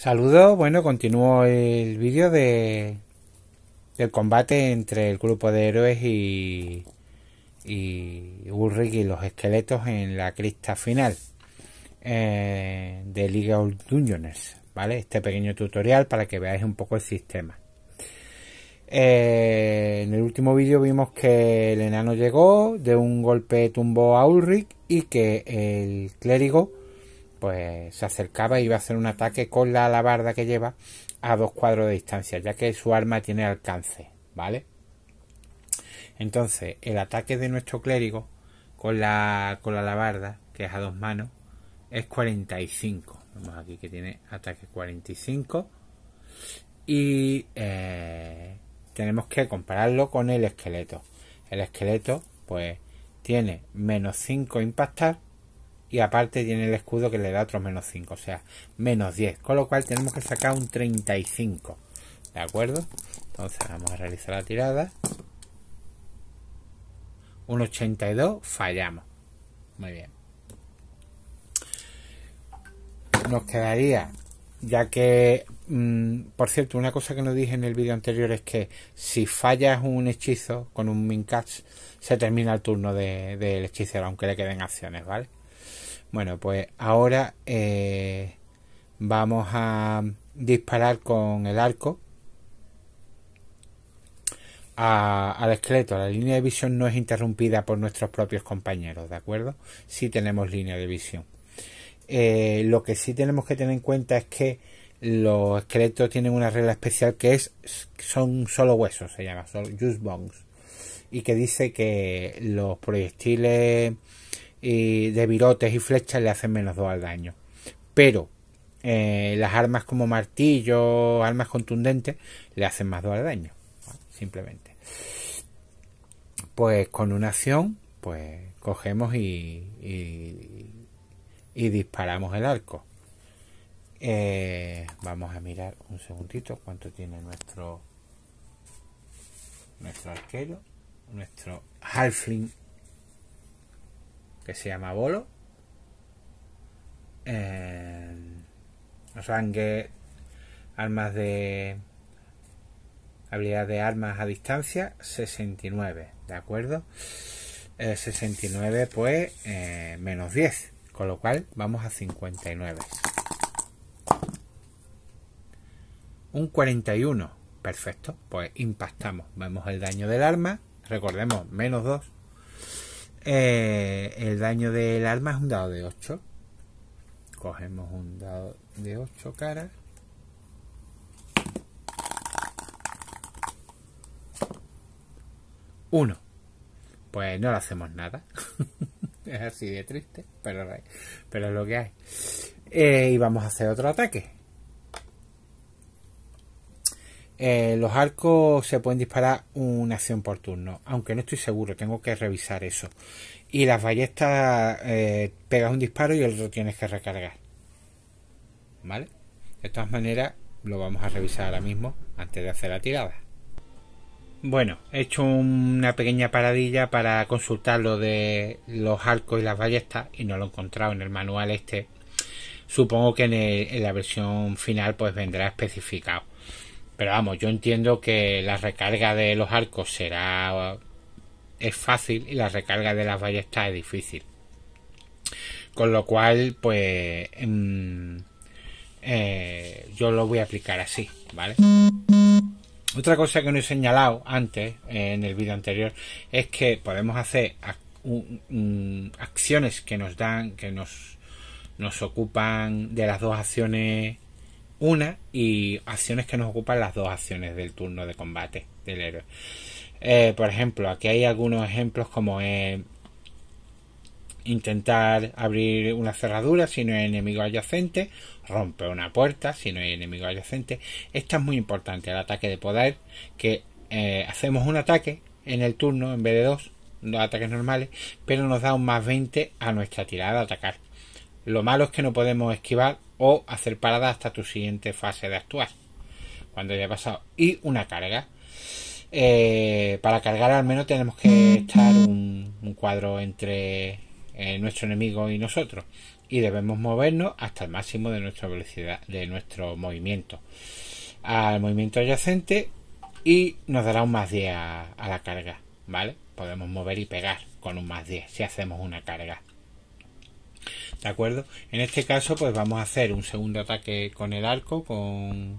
Saludos, bueno, continúo el vídeo de del combate entre el grupo de héroes y, y Ulrich y los esqueletos en la crista final eh, de League of Dungeons, ¿vale? Este pequeño tutorial para que veáis un poco el sistema. Eh, en el último vídeo vimos que el enano llegó, de un golpe tumbó a Ulrich y que el clérigo pues se acercaba y iba a hacer un ataque con la alabarda que lleva a dos cuadros de distancia, ya que su arma tiene alcance, ¿vale? Entonces, el ataque de nuestro clérigo con la, con la alabarda, que es a dos manos, es 45. Vemos aquí que tiene ataque 45. Y eh, tenemos que compararlo con el esqueleto. El esqueleto, pues, tiene menos 5 impactar y aparte tiene el escudo que le da otro menos 5, o sea, menos 10, con lo cual tenemos que sacar un 35, ¿de acuerdo? Entonces vamos a realizar la tirada. Un 82, fallamos. Muy bien. Nos quedaría, ya que, mm, por cierto, una cosa que no dije en el vídeo anterior es que si fallas un hechizo con un catch se termina el turno del hechicero, aunque le queden acciones, ¿vale? Bueno, pues ahora eh, vamos a disparar con el arco al esqueleto. La línea de visión no es interrumpida por nuestros propios compañeros, ¿de acuerdo? Si sí tenemos línea de visión. Eh, lo que sí tenemos que tener en cuenta es que los esqueletos tienen una regla especial que es son solo huesos, se llama, solo just bones, y que dice que los proyectiles y de virotes y flechas le hacen menos 2 al daño. Pero eh, las armas como martillo, armas contundentes, le hacen más 2 al daño. Simplemente. Pues con una acción, pues cogemos y, y, disparamos el arco. Eh, vamos a mirar un segundito cuánto tiene nuestro nuestro arquero, nuestro halfling que se llama Bolo. Eh, o sea, que armas de habilidad de armas a distancia 69 de acuerdo 69 eh, pues eh, menos 10 con lo cual vamos a 59 un 41 perfecto pues impactamos vemos el daño del arma recordemos menos 2 eh, el daño del arma es un dado de 8. Cogemos un dado de 8 caras. 1 Pues no le hacemos nada. es así de triste, pero, pero es lo que hay. Eh, y vamos a hacer otro ataque. Eh, los arcos se pueden disparar una acción por turno, aunque no estoy seguro, tengo que revisar eso. Y las ballestas eh, pegas un disparo y el otro tienes que recargar. ¿Vale? De todas maneras, lo vamos a revisar ahora mismo antes de hacer la tirada. Bueno, he hecho una pequeña paradilla para consultar lo de los arcos y las ballestas y no lo he encontrado en el manual este. Supongo que en, en la versión final pues vendrá especificado. Pero vamos, yo entiendo que la recarga de los arcos será es fácil y la recarga de las ballestas es difícil. Con lo cual, pues em, eh, yo lo voy a aplicar así, ¿vale? Otra cosa que no he señalado antes eh, en el vídeo anterior es que podemos hacer mm, acciones que nos dan, que nos, nos ocupan de las dos acciones una y acciones que nos ocupan las dos acciones del turno de combate del héroe. Eh, por ejemplo, aquí hay algunos ejemplos como eh, intentar abrir una cerradura si no hay enemigo adyacente, romper una puerta si no hay enemigo adyacente. Esta es muy importante, el ataque de poder, que eh, hacemos un ataque en el turno en vez de dos, dos ataques normales, pero nos da un más 20 a nuestra tirada de atacar. Lo malo es que no podemos esquivar o hacer parada hasta tu siguiente fase de actuar, cuando ya pasado. Y una carga. Eh, para cargar al menos tenemos que estar un, cuadro entre eh, nuestro enemigo y nosotros y debemos movernos hasta el máximo de nuestra velocidad de nuestro movimiento al movimiento adyacente y nos dará un más 10 a, a la carga vale podemos mover y pegar con un más 10 si hacemos una carga ¿De acuerdo? En este caso, pues vamos a hacer un segundo ataque con el arco, con,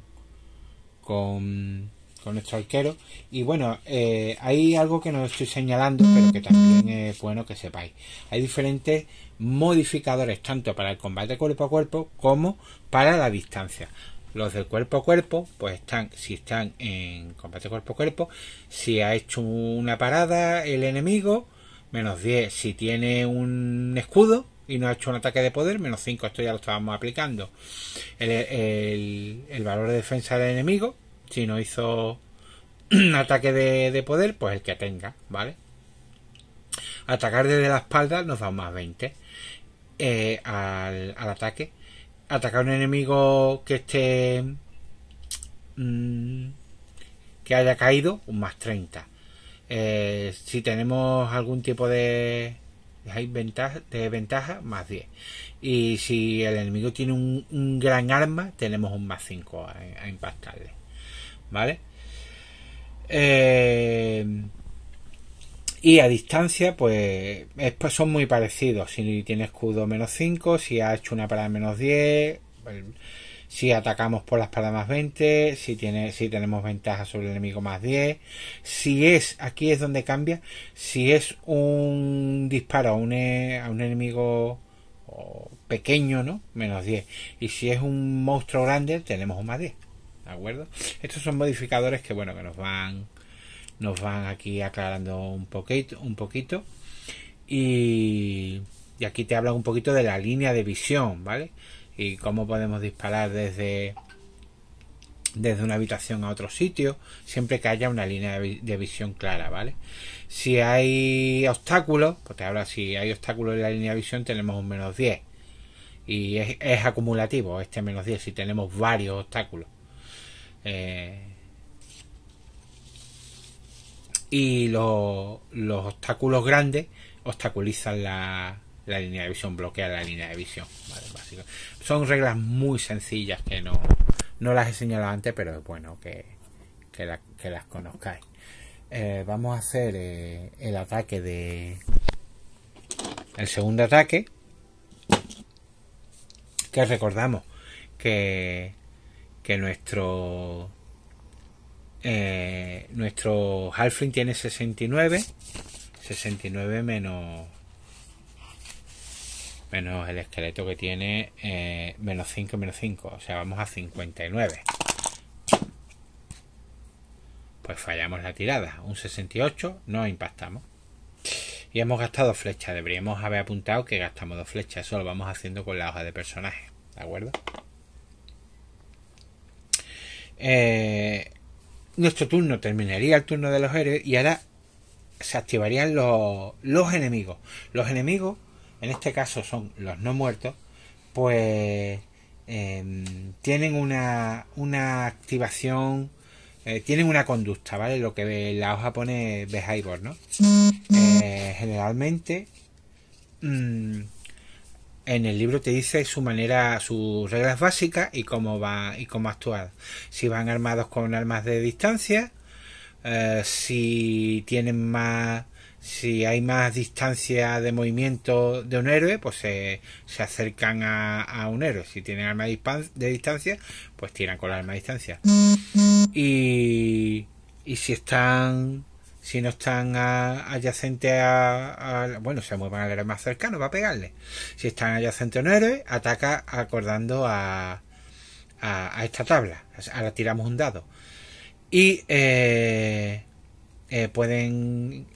con, nuestro arquero. Y bueno, eh, hay algo que no estoy señalando, pero que también es bueno que sepáis. Hay diferentes modificadores, tanto para el combate cuerpo a cuerpo como para la distancia. Los del cuerpo a cuerpo, pues están, si están en combate cuerpo a cuerpo, si ha hecho una parada el enemigo, menos 10 si tiene un escudo, y no ha hecho un ataque de poder, menos 5, esto ya lo estábamos aplicando. El, valor de defensa del enemigo, si no hizo un ataque de, poder, pues el que tenga, ¿vale? Atacar desde la espalda nos da un más 20 eh, al, ataque. Atacar un enemigo que esté... Mm, que haya caído, un más 30. Eh, si tenemos algún tipo de hay ventaja, de ventaja más 10. Y si el enemigo tiene un, gran arma, tenemos un más 5 a, impactarle. ¿Vale? Eh, y a distancia, pues, pues son muy parecidos. Si tiene escudo menos 5, si ha hecho una para menos 10 si atacamos por la espada más 20, si, tiene, si tenemos ventaja sobre el enemigo más 10, si es, aquí es donde cambia, si es un disparo a un, e, a un enemigo pequeño, ¿no? Menos 10. Y si es un monstruo grande, tenemos un más 10. ¿De acuerdo? Estos son modificadores que, bueno, que nos van nos van aquí aclarando un poquito, un poquito. Y, y aquí te habla un poquito de la línea de visión, ¿vale? y cómo podemos disparar desde desde una habitación a otro sitio, siempre que haya una línea de visión clara, ¿vale? Si hay obstáculos, porque ahora si hay obstáculos en la línea de visión tenemos un menos 10. Y es, acumulativo este menos 10 si tenemos varios obstáculos. Eh, y los obstáculos grandes obstaculizan la, la línea de visión, bloquea la línea de visión. Son reglas muy sencillas que no, las he señalado antes, pero es bueno que, que, las conozcáis. Eh, vamos a hacer eh, el ataque de... El segundo ataque. Que recordamos que, que nuestro... Eh, nuestro Halfling tiene 69. 69 menos menos el esqueleto que tiene eh, menos 5 menos 5 o sea vamos a 59 pues fallamos la tirada un 68 no impactamos y hemos gastado flechas deberíamos haber apuntado que gastamos dos flechas eso lo vamos haciendo con la hoja de personaje de acuerdo eh, nuestro turno terminaría el turno de los héroes y ahora se activarían los enemigos los enemigos en este caso son los no muertos, pues em, tienen una, una activación, eh, tienen una conducta, ¿vale? Lo que la hoja pone behavior, ¿no? Eh, generalmente, mm, en el libro te dice su manera, sus reglas básicas y cómo va y cómo actuar. Si van armados con armas de distancia, eh, si tienen más si hay más distancia de movimiento de un héroe, pues se, acercan a, un héroe. Si tienen arma de distancia, pues tiran con la arma de distancia. Y, y si están, si no están adyacentes a, Bueno, se muevan al héroe más cercano a pegarle. Si están adyacentes a un héroe, ataca acordando a, a, esta tabla. Ahora tiramos un dado. Y eh, eh, pueden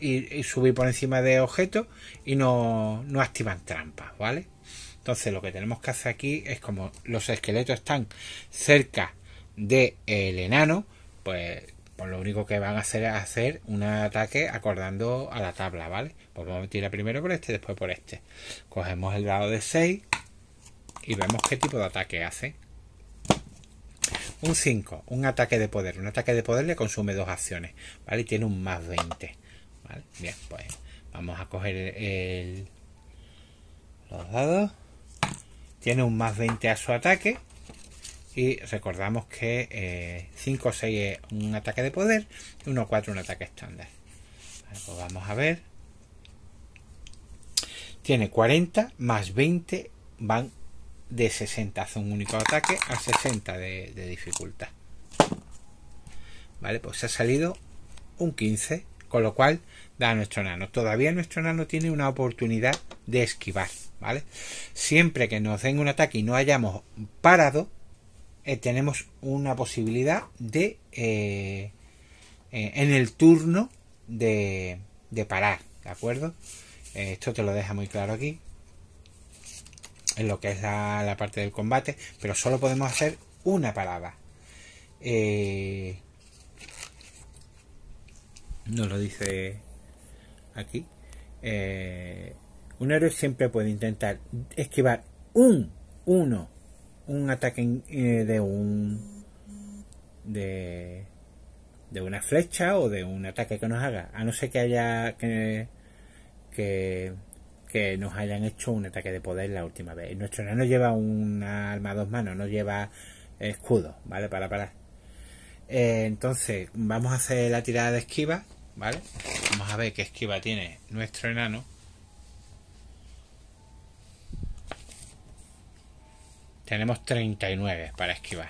y, subir por encima de objetos y no, activan trampas, ¿vale? Entonces lo que tenemos que hacer aquí es como los esqueletos están cerca del el enano, pues, pues, lo único que van a hacer es hacer un ataque acordando a la tabla, ¿vale? Pues vamos a tirar primero por este, después por este. Cogemos el dado de 6 y vemos qué tipo de ataque hace. Un 5, un ataque de poder. Un ataque de poder le consume dos acciones, ¿vale? Y tiene un más 20 bien, pues vamos a coger el, los dados. Tiene un más 20 a su ataque. Y recordamos que 5 eh, o 6 es un ataque de poder y 1 4 un ataque estándar. pues vamos a ver. Tiene 40 más 20 van de 60. Hace un único ataque a 60 de, de dificultad. Vale, pues se ha salido un 15, con lo cual da a nuestro nano. Todavía nuestro nano tiene una oportunidad de esquivar, ¿vale? Siempre que nos den un ataque y no hayamos parado, eh, tenemos una posibilidad de eh, eh, en el turno de, de parar, ¿de acuerdo? esto te lo deja muy claro aquí, en lo que es la, parte del combate, pero solo podemos hacer una parada. ...no lo dice aquí, eh, un héroe siempre puede intentar esquivar un, uno, un ataque eh, de un, de, de una flecha o de un ataque que nos haga, a no ser que haya, que, que, nos hayan hecho un ataque de poder la última vez. Nuestro no lleva un arma a dos manos, no lleva escudo, ¿vale? Para parar. Eh, entonces, vamos a hacer la tirada de esquiva Vamos a ver qué esquiva tiene nuestro enano. Tenemos 39 para esquivar.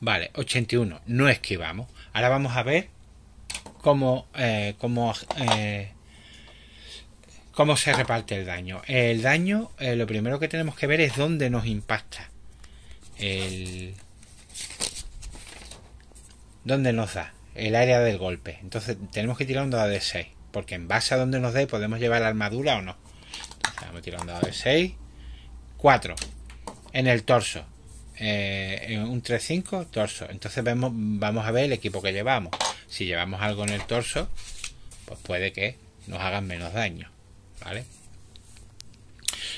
Vale, 81. No esquivamos. Ahora vamos a ver cómo, eh, eh, cómo, se reparte el daño. El daño, eh, lo primero que tenemos que ver es dónde nos impacta el... ¿Dónde nos da? El área del golpe. Entonces tenemos que tirar un dado de 6. Porque en base a donde nos dé podemos llevar la armadura o no. Entonces vamos a tirar un dado de 6. 4. En el torso. Eh, un 3-5, torso. Entonces vemos, vamos a ver el equipo que llevamos. Si llevamos algo en el torso, pues puede que nos hagan menos daño. ¿Vale?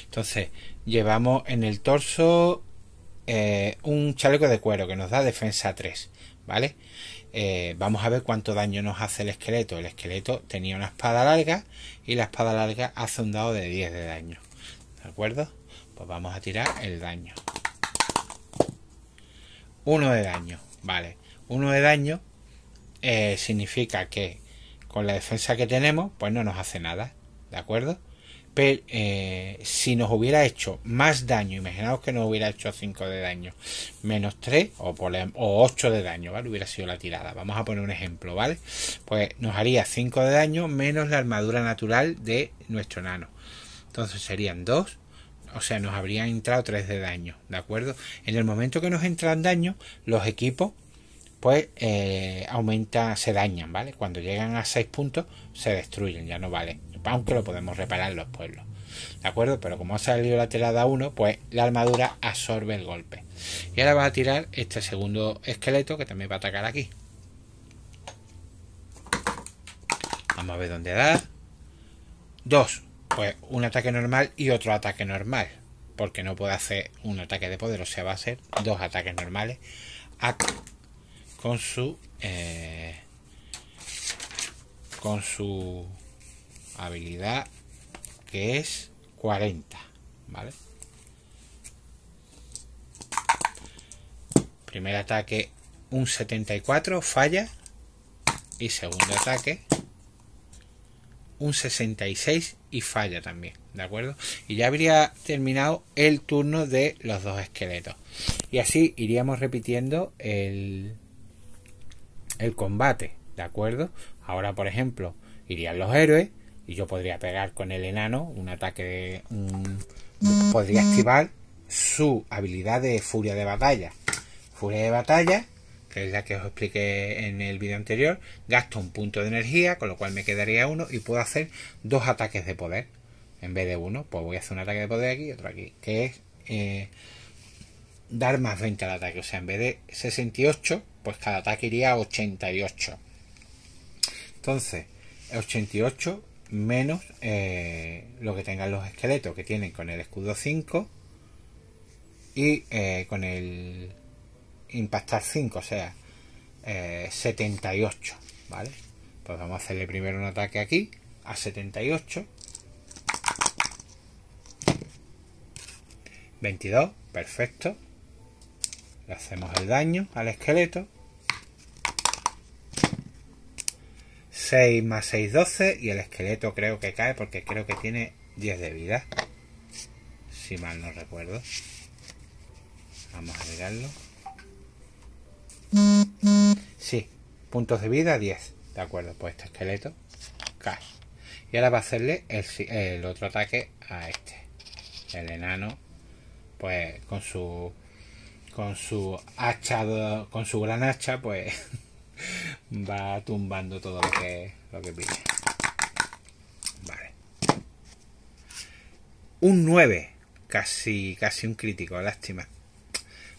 Entonces, llevamos en el torso eh, un chaleco de cuero que nos da defensa 3, ¿vale? Eh, vamos a ver cuánto daño nos hace el esqueleto. El esqueleto tenía una espada larga y la espada larga hace un dado de 10 de daño. ¿De acuerdo? Pues vamos a tirar el daño. Uno de daño, vale. Uno de daño eh, significa que con la defensa que tenemos, pues no nos hace nada. ¿De acuerdo? Pero, eh, si nos hubiera hecho más daño, imaginaos que nos hubiera hecho 5 de daño, menos 3 o, 8 em, de daño, ¿vale? Hubiera sido la tirada. Vamos a poner un ejemplo, ¿vale? Pues nos haría 5 de daño menos la armadura natural de nuestro nano. Entonces serían 2 o sea, nos habrían entrado 3 de daño, ¿de acuerdo? En el momento que nos entran daño, los equipos, pues, eh, aumenta, se dañan, ¿vale? Cuando llegan a 6 puntos, se destruyen, ya no vale. Aunque lo podemos reparar los pueblos. ¿De acuerdo? Pero como ha salido la tirada 1, pues la armadura absorbe el golpe. Y ahora va a tirar este segundo esqueleto que también va a atacar aquí. Vamos a ver dónde da. Dos. Pues un ataque normal y otro ataque normal. Porque no puede hacer un ataque de poder. O sea, va a ser dos ataques normales. con su... Eh, con su habilidad que es 40, ¿vale? Primer ataque un 74, falla. Y segundo ataque un 66 y falla también, ¿de acuerdo? Y ya habría terminado el turno de los dos esqueletos. Y así iríamos repitiendo el, el combate, ¿de acuerdo? Ahora, por ejemplo, irían los héroes y yo podría pegar con el enano un ataque de, podría activar su habilidad de furia de batalla furia de batalla que es la que os expliqué en el vídeo anterior gasto un punto de energía con lo cual me quedaría uno y puedo hacer dos ataques de poder en vez de uno pues voy a hacer un ataque de poder aquí y otro aquí que es eh, dar más 20 al ataque o sea en vez de 68 pues cada ataque iría a 88 entonces 88 menos eh, lo que tengan los esqueletos que tienen con el escudo 5 y eh, con el impactar 5, o sea, 78, eh, ¿vale? Pues vamos a hacerle primero un ataque aquí, a 78. 22, perfecto. Le hacemos el daño al esqueleto. 6 más 6, 12. Y el esqueleto creo que cae porque creo que tiene 10 de vida. Si mal no recuerdo. Vamos a agregarlo. Sí, puntos de vida 10. De acuerdo, pues este esqueleto cae. Y ahora va a hacerle el, el otro ataque a este. El enano, pues con su con su hacha, con su gran hacha, pues va tumbando todo lo que, lo Vale. Un 9. Casi, casi un crítico, lástima.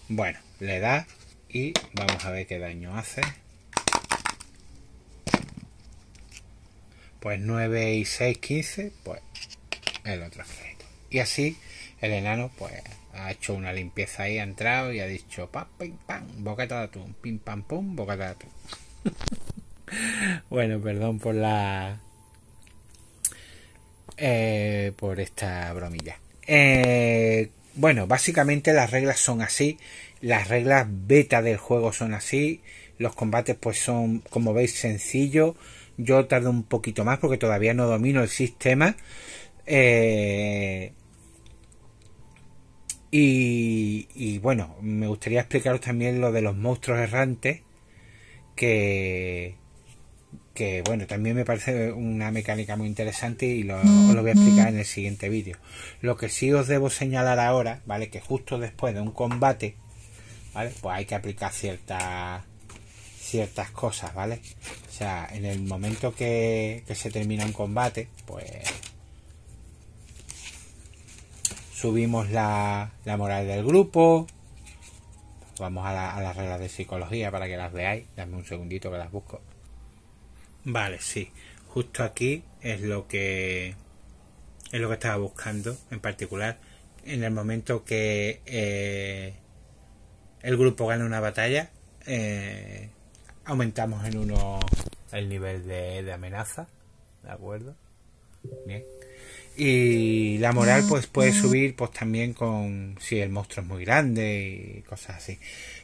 Bueno, le da y vamos a ver qué daño hace. Pues 9 y 6, 15, pues el otro crédito. Y así el enano pues ha hecho una limpieza ahí, ha entrado y ha dicho pam, pim, pam, bocata de atún, pim, pam, pum, bocata de atún. bueno, perdón por la... Eh, por esta bromilla. Eh, bueno, básicamente las reglas son así. Las reglas beta del juego son así. Los combates pues son, como veis, sencillos. Yo tardo un poquito más porque todavía no domino el sistema. Eh, y, y, bueno, me gustaría explicaros también lo de los monstruos errantes, que que bueno, también me parece una mecánica muy interesante y lo, lo voy a explicar en el siguiente vídeo. Lo que sí os debo señalar ahora, ¿vale? Que justo después de un combate, ¿vale? Pues hay que aplicar ciertas ciertas cosas, ¿vale? O sea, en el momento que, que se termina un combate, pues subimos la, la moral del grupo, Vamos a, las reglas de psicología para que las veáis. Dame un segundito que las busco. Vale, sí. Justo aquí es lo que es lo que estaba buscando en particular. En el momento que eh, el grupo gana una batalla, eh, aumentamos en uno el nivel de amenaza. ¿De acuerdo? Bien y la moral ah, pues puede ah. subir pues también con si el monstruo es muy grande y cosas así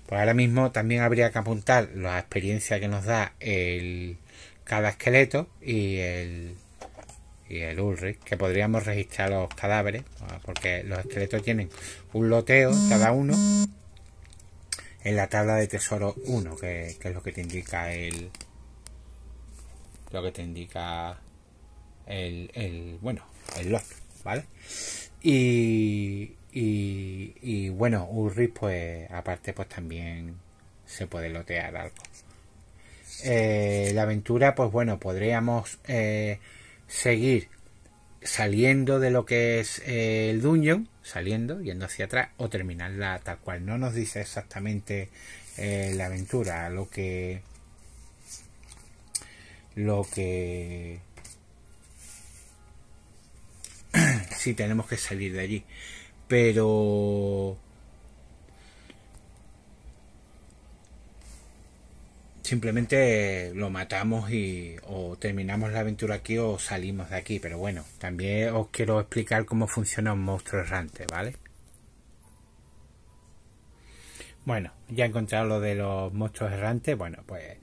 pues ahora mismo también habría que apuntar la experiencia que nos da el cada esqueleto y el y el Ulrich que podríamos registrar los cadáveres ah, porque los esqueletos tienen un loteo cada uno en la tabla de tesoro 1 que, es lo que te indica el lo que te indica el bueno el ¿vale? Y, y, y bueno, Ulrich, pues aparte, pues también se puede lotear algo. Eh, la aventura, pues bueno, podríamos eh, seguir saliendo de lo que es eh, el dungeon, saliendo, yendo hacia atrás, o terminarla tal cual. No nos dice exactamente la aventura, lo que. Lo que si tenemos que salir de allí. Pero... Simplemente lo matamos y o terminamos la aventura aquí o salimos de aquí. Pero bueno, también os quiero explicar cómo funciona un monstruo errante, ¿vale? Bueno, ya he encontrado lo de los monstruos errantes. Bueno, pues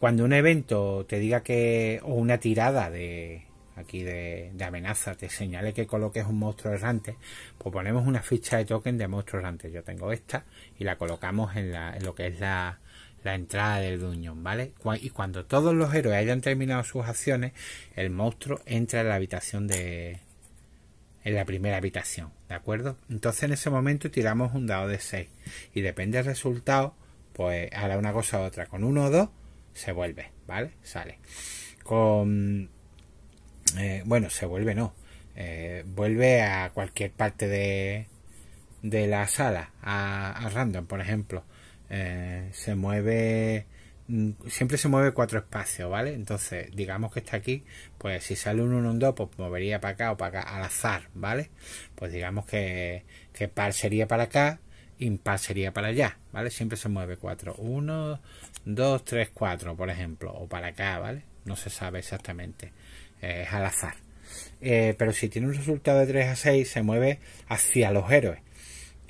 cuando un evento te diga que... o una tirada de, aquí de, amenaza, te señale que coloques un monstruo errante, pues ponemos una ficha de token de monstruo errante. Yo tengo esta y la colocamos en, la, lo que es la, entrada del duñón. ¿vale? Y cuando todos los héroes hayan terminado sus acciones, el monstruo entra en la habitación de... en la primera habitación, ¿de acuerdo? Entonces en ese momento tiramos un dado de 6 y depende del resultado, pues hará una cosa u otra. Con uno o dos se vuelve, ¿vale? Sale. Con eh, bueno, se vuelve no, eh, vuelve a cualquier parte de, la sala, a, random, por ejemplo. Eh, se mueve, mm, siempre se mueve cuatro espacios, ¿vale? Entonces, digamos que está aquí, pues si sale un 1, un 2, pues movería para acá o para acá, al azar, ¿vale? Pues digamos que, que par sería para acá, impar sería para allá, ¿vale? Siempre se mueve 4. 1, 2, 3, 4, por ejemplo, o para acá, ¿vale? No se sabe exactamente al azar. Eh, pero si tiene un resultado de 3 a 6, se mueve hacia los héroes.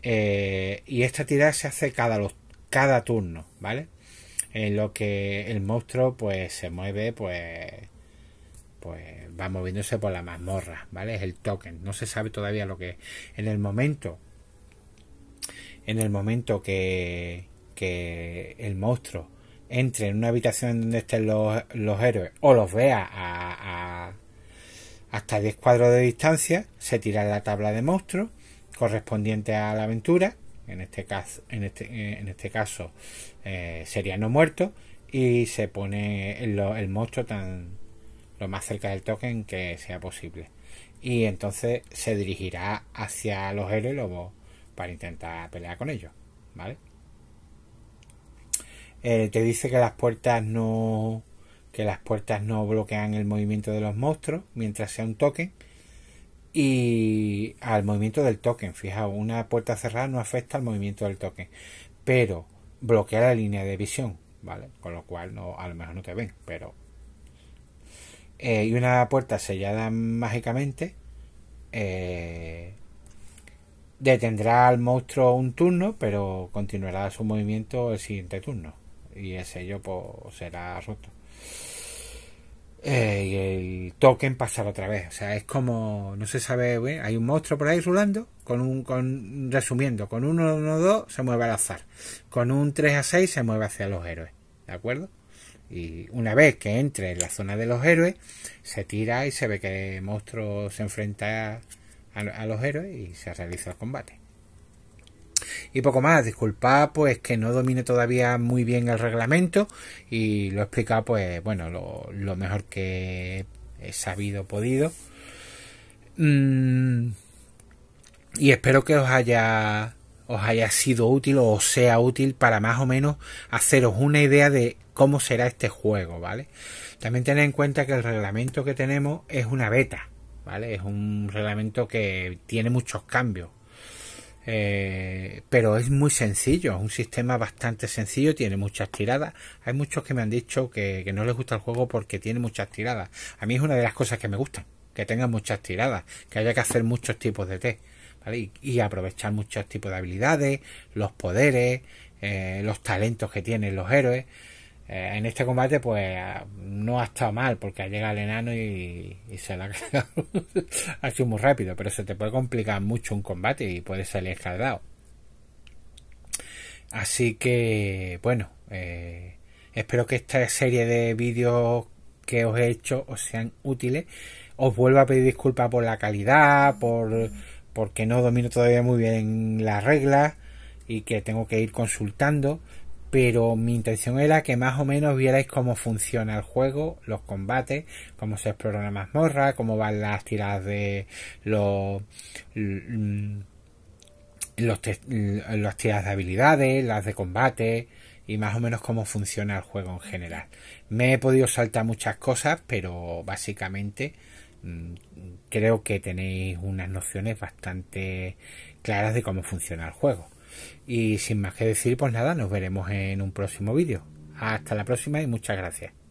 Eh, y esta tirada se hace cada, los, cada turno, ¿vale? En lo que el monstruo pues se mueve, pues, pues va moviéndose por la mazmorra, ¿vale? Es el token. No se sabe todavía lo que En el momento, en el momento que, que el monstruo entre en una habitación donde estén los, héroes o los vea a, hasta 10 cuadros de distancia, se tira la tabla de monstruos correspondiente a la aventura, en este caso, en este, eh, en este caso eh, sería no muerto, y se pone el, monstruo tan lo más cerca del token que sea posible. Y entonces se dirigirá hacia los héroes para intentar pelear con ellos, ¿vale? Eh, te dice que las puertas no que las puertas no bloquean el movimiento de los monstruos mientras sea un token y al movimiento del token fijaos una puerta cerrada no afecta al movimiento del token pero bloquea la línea de visión vale con lo cual no a lo mejor no te ven pero eh, y una puerta sellada mágicamente eh, detendrá al monstruo un turno pero continuará su movimiento el siguiente turno y ese yo pues, será roto. Eh, y el token pasará otra vez. O sea, es como, no se sabe, hay un monstruo por ahí rulando, con un, con, resumiendo, con un 1-1-2 se mueve al azar, con un 3-6 se mueve hacia los héroes, ¿de acuerdo? Y una vez que entre en la zona de los héroes, se tira y se ve que el monstruo se enfrenta a los héroes y se realiza el combate. Y poco más, disculpad pues que no domine todavía muy bien el reglamento y lo he explicado pues bueno, lo, mejor que he sabido podido. Mm, y espero que os haya os haya sido útil o sea útil para más o menos haceros una idea de cómo será este juego, ¿vale? También tened en cuenta que el reglamento que tenemos es una beta, ¿vale? Es un reglamento que tiene muchos cambios eh, pero es muy sencillo, es un sistema bastante sencillo, tiene muchas tiradas. Hay muchos que me han dicho que, no les gusta el juego porque tiene muchas tiradas. A mí es una de las cosas que me gustan, que tenga muchas tiradas, que haya que hacer muchos tipos de test, ¿vale? Y, aprovechar muchos tipos de habilidades, los poderes, eh, los talentos que tienen los héroes. Eh, en este combate, pues no ha estado mal, porque ha llegado el enano y, y se la ha cagado. ha sido muy rápido, pero se te puede complicar mucho un combate y puede salir escaldado. Así que, bueno, eh, espero que esta serie de vídeos que os he hecho os sean útiles. Os vuelvo a pedir disculpas por la calidad, porque no domino todavía muy bien las reglas y que tengo que ir consultando pero mi intención era que más o menos vierais cómo funciona el juego, los combates, cómo se explora la mazmorra, cómo van las tiradas de los mm, los mm, las tiras de habilidades, las de combate y más o menos cómo funciona el juego en general. Me he podido saltar muchas cosas, pero básicamente mm, creo que tenéis unas nociones bastante claras de cómo funciona el juego. Y sin más que decir, pues nada, nos veremos en un próximo vídeo. Hasta la próxima y muchas gracias.